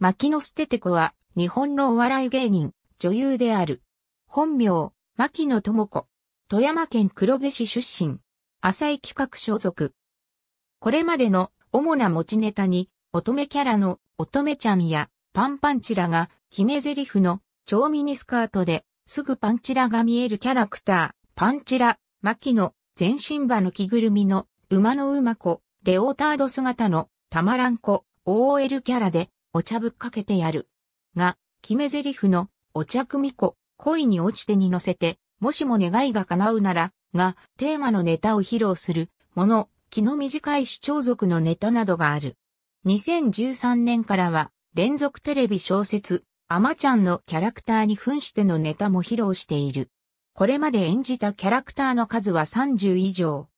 牧野捨てて子は、日本のお笑い芸人、女優である。本名、牧野智子。富山県黒部市出身。浅井企画所属。これまでの主な持ちネタに、乙女キャラの乙女ちゃんやパンパンチラが決め台詞の超ミニスカートですぐパンチラが見えるキャラクター、パンチラ、牧野、全身馬の着ぐるみの馬の馬子、レオータード姿のたまらん子、OL キャラでお茶ぶっかけてやる。が、決め台詞の、お茶組子、恋に落ちてに乗せて、もしも願いが叶うなら、が、テーマのネタを披露する、もの、気の短い主張族のネタなどがある。2013年からは、連続テレビ小説、アマちゃんのキャラクターに扮してのネタも披露している。これまで演じたキャラクターの数は30以上。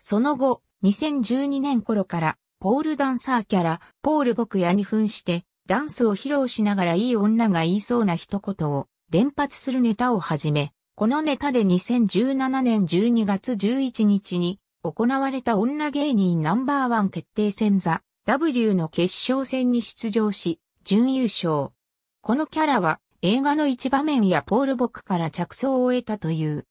その後、2012年頃からポールダンサーキャラ、ポール僕やに扮して、ダンスを披露しながらいい女が言いそうな一言を連発するネタをはじめ、このネタで2017年12月11日に行われた女芸人ナンバーワン決定戦座 W の決勝戦に出場し、準優勝。このキャラは映画の一場面やポールボクから着想を得たという。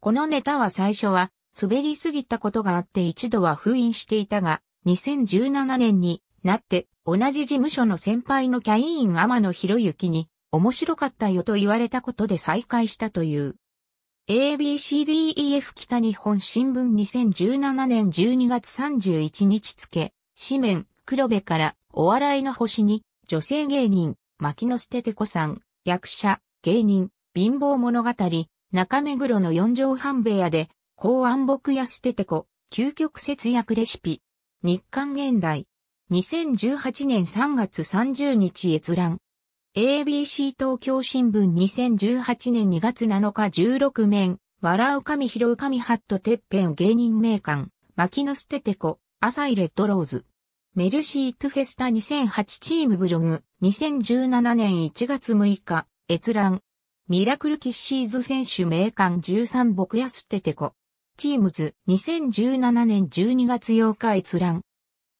このネタは最初は滑りすぎたことがあって一度は封印していたが、2017年になって同じ事務所の先輩のキャイン天野博之に面白かったよと言われたことで再会したという。ABCDEF 北日本新聞2017年12月31日付、紙面、黒部からお笑いの星に女性芸人、牧野捨てて子さん、役者、芸人、貧乏物語、中目黒の四畳半部屋で、公安僕や捨てて子、究極節約レシピ、日刊現代。2018年3月30日閲覧。ABC 東京新聞2018年2月7日16面。笑う神拾う神ハットてっぺん芸人名館。牧野捨ててこ。朝イレッドローズ。メルシートフェスタ2008チームブログ。2017年1月6日。閲覧。ミラクルキッシーズ選手名館13僕安ててこ。チームズ2017年12月8日閲覧。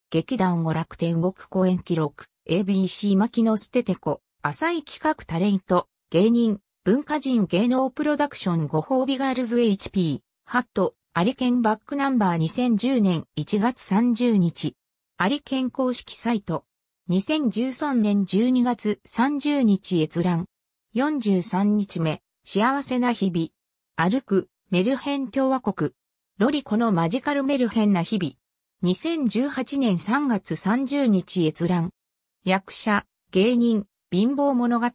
劇団を楽天く公演記録 ABC 牧野捨ててこ浅い企画タレント芸人文化人芸能プロダクションご褒美ガールズ HP ハットアリケンバックナンバー2010年1月30日アリケン公式サイト2013年12月30日閲覧43日目幸せな日々歩くメルヘン共和国。ロリコのマジカルメルヘンな日々。2018年3月30日閲覧。役者、芸人、貧乏物語、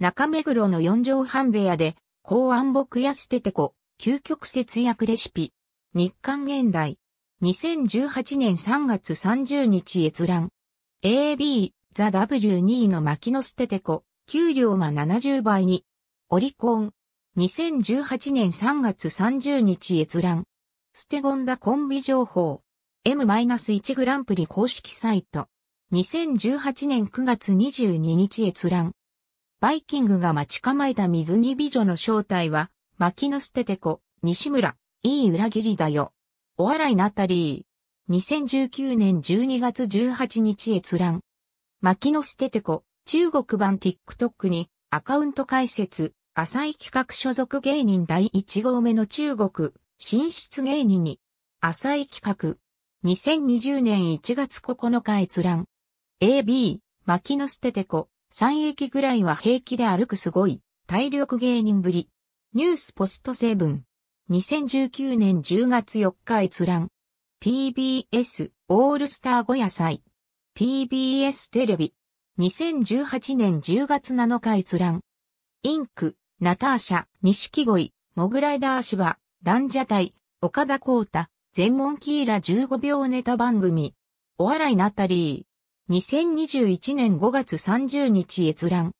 中目黒の四畳半部屋で、公安僕や捨ててこ、究極節約レシピ。日刊現代。2018年3月30日閲覧。AB、ザ・ W2 位の牧野捨ててこ、給料は70倍に。オリコン、2018年3月30日閲覧。ステゴンダコンビ情報。M-1 グランプリ公式サイト。2018年9月22日閲覧。バイキングが待ち構えた水着美女の正体は、牧野捨てて子、西村、いい裏切りだよ。お笑いなたりー。2019年12月18日閲覧。牧野捨てて子、中国版 TikTok にアカウント開設、浅井企画所属芸人第1号目の中国進出芸人に浅井企画2020年1月9日閲覧 AB 牧野捨てて子3駅ぐらいは平気で歩くすごい体力芸人ぶりニュースポストセブン2019年10月4日閲覧 TBS オールスターご野菜 TBS テレビ2018年10月7日閲覧インクナターシャ、錦鯉、モグライダーシバ、ランジャタイ、岡田光太、全問キーラ15秒ネタ番組、お笑いナタリー、2021年5月30日閲覧。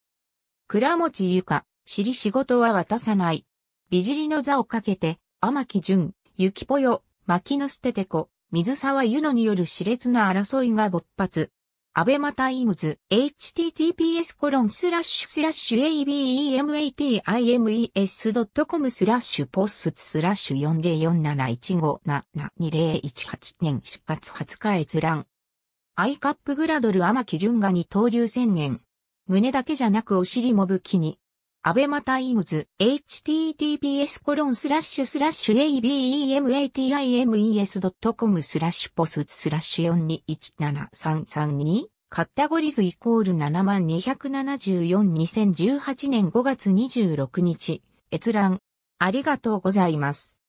倉持ゆか、知り仕事は渡さない。美尻の座をかけて、天木淳、ゆきぽよ、牧野捨ててこ、水沢ゆのによる熾烈な争いが勃発。アベマタイムズ、https コロンスラッシュスラッシュ abematimes.com スラッシュポススラッシュ404715-2018年4月20日閲覧。アイカップグラドル天木淳が二刀流宣言。胸だけじゃなくお尻も武器に、アベマタイムズ、https コロンスラッシュスラッシュ abematimes.com スラッシュポススラッシュ4217332カッタゴリズイコール722742018年5月26日閲覧ありがとうございます。